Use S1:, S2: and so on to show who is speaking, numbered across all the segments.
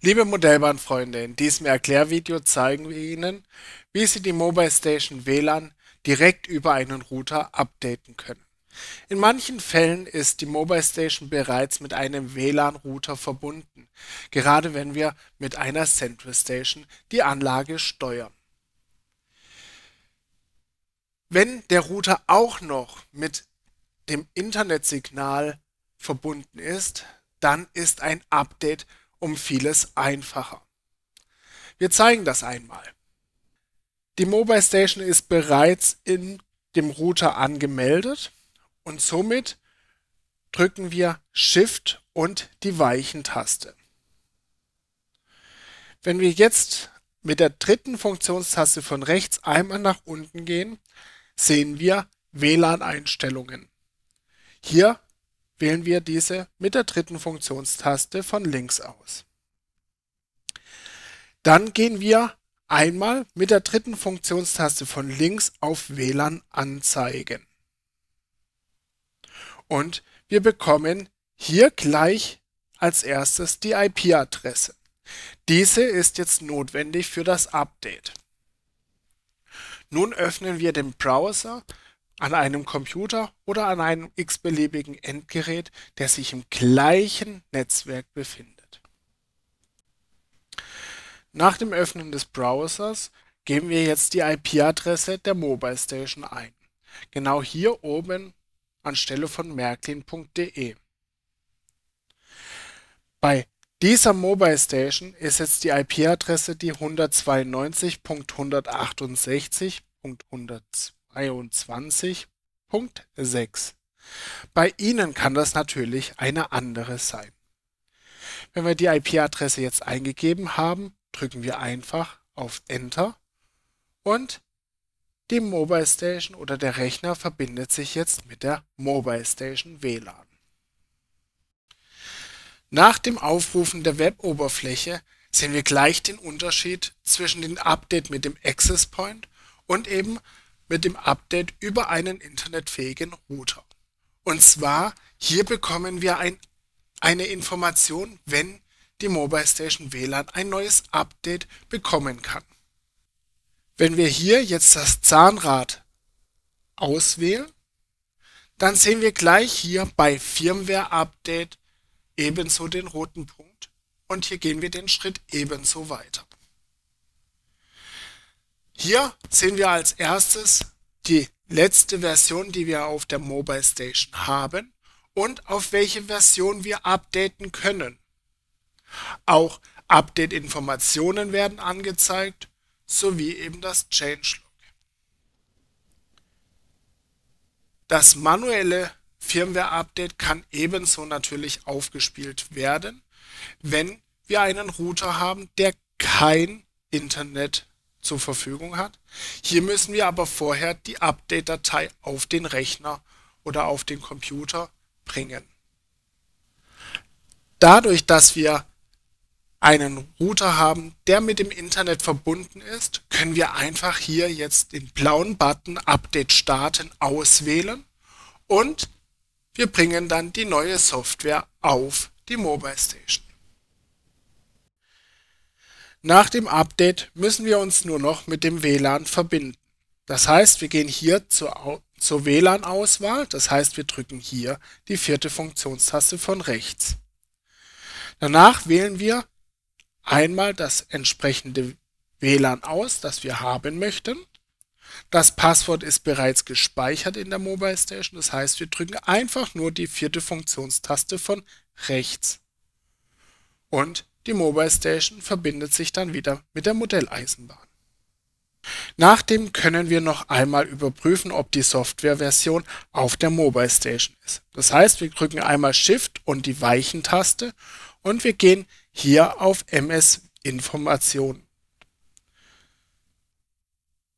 S1: Liebe Modellbahnfreunde, in diesem Erklärvideo zeigen wir Ihnen, wie Sie die Mobile Station WLAN direkt über einen Router updaten können. In manchen Fällen ist die Mobile Station bereits mit einem WLAN-Router verbunden, gerade wenn wir mit einer Central Station die Anlage steuern. Wenn der Router auch noch mit dem Internetsignal verbunden ist, dann ist ein Update um vieles einfacher. Wir zeigen das einmal. Die Mobile Station ist bereits in dem Router angemeldet und somit drücken wir Shift und die Weichentaste. Wenn wir jetzt mit der dritten Funktionstaste von rechts einmal nach unten gehen, sehen wir WLAN-Einstellungen. Hier wählen wir diese mit der dritten Funktionstaste von links aus. Dann gehen wir einmal mit der dritten Funktionstaste von links auf WLAN anzeigen. Und wir bekommen hier gleich als erstes die IP-Adresse. Diese ist jetzt notwendig für das Update. Nun öffnen wir den Browser an einem Computer oder an einem x-beliebigen Endgerät, der sich im gleichen Netzwerk befindet. Nach dem Öffnen des Browsers geben wir jetzt die IP-Adresse der Mobile Station ein. Genau hier oben anstelle von märklin.de. Bei dieser Mobile Station ist jetzt die IP-Adresse die 192.168.102. 23.6. Bei Ihnen kann das natürlich eine andere sein. Wenn wir die IP-Adresse jetzt eingegeben haben, drücken wir einfach auf Enter und die Mobile Station oder der Rechner verbindet sich jetzt mit der Mobile Station WLAN. Nach dem Aufrufen der Web-Oberfläche sehen wir gleich den Unterschied zwischen dem Update mit dem Access Point und eben mit dem Update über einen internetfähigen Router. Und zwar hier bekommen wir ein, eine Information, wenn die Mobile Station WLAN ein neues Update bekommen kann. Wenn wir hier jetzt das Zahnrad auswählen, dann sehen wir gleich hier bei Firmware Update ebenso den roten Punkt und hier gehen wir den Schritt ebenso weiter. Hier sehen wir als erstes die letzte Version, die wir auf der Mobile Station haben und auf welche Version wir updaten können. Auch Update-Informationen werden angezeigt, sowie eben das Changelog. Das manuelle Firmware-Update kann ebenso natürlich aufgespielt werden, wenn wir einen Router haben, der kein Internet zur Verfügung hat. Hier müssen wir aber vorher die Update-Datei auf den Rechner oder auf den Computer bringen. Dadurch, dass wir einen Router haben, der mit dem Internet verbunden ist, können wir einfach hier jetzt den blauen Button Update starten auswählen und wir bringen dann die neue Software auf die Mobile Station. Nach dem Update müssen wir uns nur noch mit dem WLAN verbinden. Das heißt, wir gehen hier zur, zur WLAN-Auswahl, das heißt, wir drücken hier die vierte Funktionstaste von rechts. Danach wählen wir einmal das entsprechende WLAN aus, das wir haben möchten. Das Passwort ist bereits gespeichert in der Mobile Station, das heißt, wir drücken einfach nur die vierte Funktionstaste von rechts und die Mobile Station verbindet sich dann wieder mit der Modelleisenbahn. Nachdem können wir noch einmal überprüfen, ob die Softwareversion auf der Mobile Station ist. Das heißt, wir drücken einmal Shift und die Weichentaste und wir gehen hier auf MS Informationen.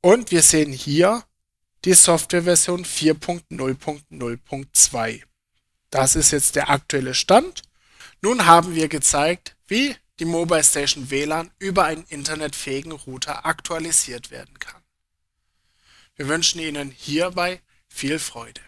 S1: Und wir sehen hier die Softwareversion 4.0.0.2. Das ist jetzt der aktuelle Stand. Nun haben wir gezeigt, wie die Mobile Station WLAN über einen internetfähigen Router aktualisiert werden kann. Wir wünschen Ihnen hierbei viel Freude